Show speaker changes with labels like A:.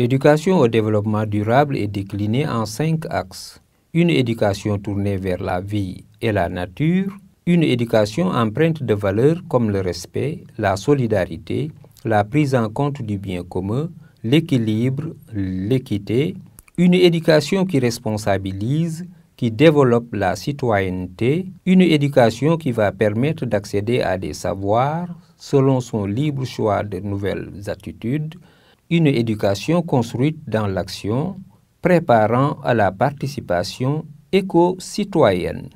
A: L'éducation au développement durable est déclinée en cinq axes. Une éducation tournée vers la vie et la nature, une éducation empreinte de valeurs comme le respect, la solidarité, la prise en compte du bien commun, l'équilibre, l'équité, une éducation qui responsabilise, qui développe la citoyenneté, une éducation qui va permettre d'accéder à des savoirs selon son libre choix de nouvelles attitudes, une éducation construite dans l'action, préparant à la participation éco-citoyenne.